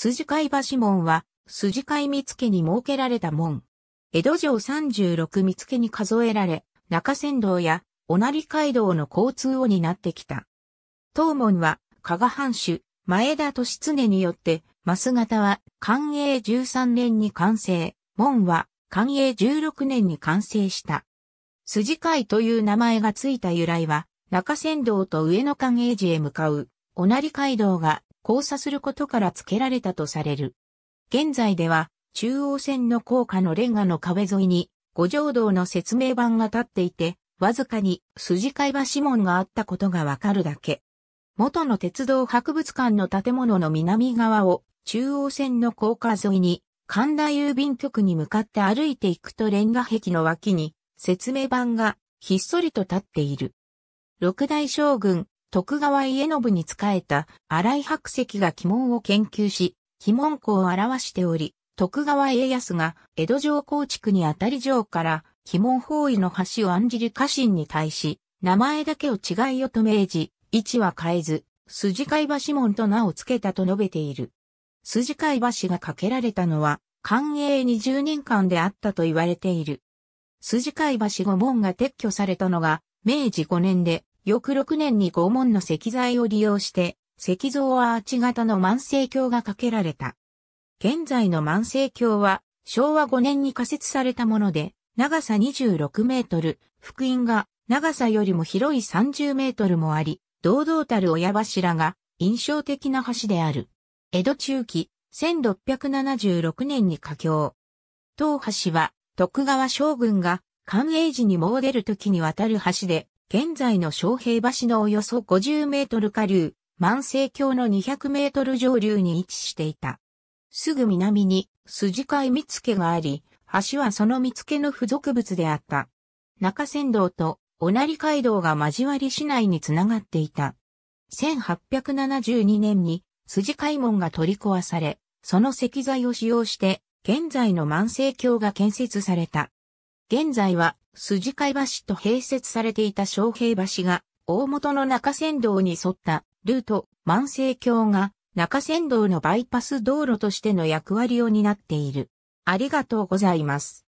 筋貝橋門は、筋貝見附に設けられた門。江戸城36見附に数えられ、中山道や、おなり街道の交通を担ってきた。当門は、加賀藩主、前田利常によって、マ型は、寛永13年に完成、門は、寛永16年に完成した。筋いという名前がついた由来は、中山道と上野寛永寺へ向かう、おなり街道が交差することから付けられたとされる。現在では、中央線の高架のレンガの壁沿いに、五条道の説明板が立っていて、わずかに筋貝橋門があったことがわかるだけ。元の鉄道博物館の建物の南側を中央線の高架沿いに神田郵便局に向かって歩いていくとレンガ壁の脇に説明板がひっそりと立っている。六大将軍徳川家信に仕えた荒井白石が鬼門を研究し、鬼門校を表しており、徳川家康が江戸城構築にあたり城から鬼門包囲の橋を案じる家臣に対し、名前だけを違いよと命じ、位置は変えず、筋貝橋門と名を付けたと述べている。筋貝橋が架けられたのは、寛永20年間であったと言われている。筋貝橋五門が撤去されたのが、明治5年で、翌6年に拷問の石材を利用して、石像はアーチ型の万世橋が架けられた。現在の万世橋は、昭和5年に仮設されたもので、長さ26メートル、福音が長さよりも広い30メートルもあり、堂々たる親柱が印象的な橋である。江戸中期、1676年に架橋。当橋は徳川将軍が寛永時に詣でる時に渡る橋で、現在の昌平橋のおよそ50メートル下流、万世橋の200メートル上流に位置していた。すぐ南に筋海見附があり、橋はその見附の付属物であった。中山道と尾成街道が交わり市内につながっていた。1872年に筋海門が取り壊され、その石材を使用して、現在の万世橋が建設された。現在は筋い橋と併設されていた昌平橋が、大元の中山道に沿ったルート、万世橋が中山道のバイパス道路としての役割を担っている。ありがとうございます。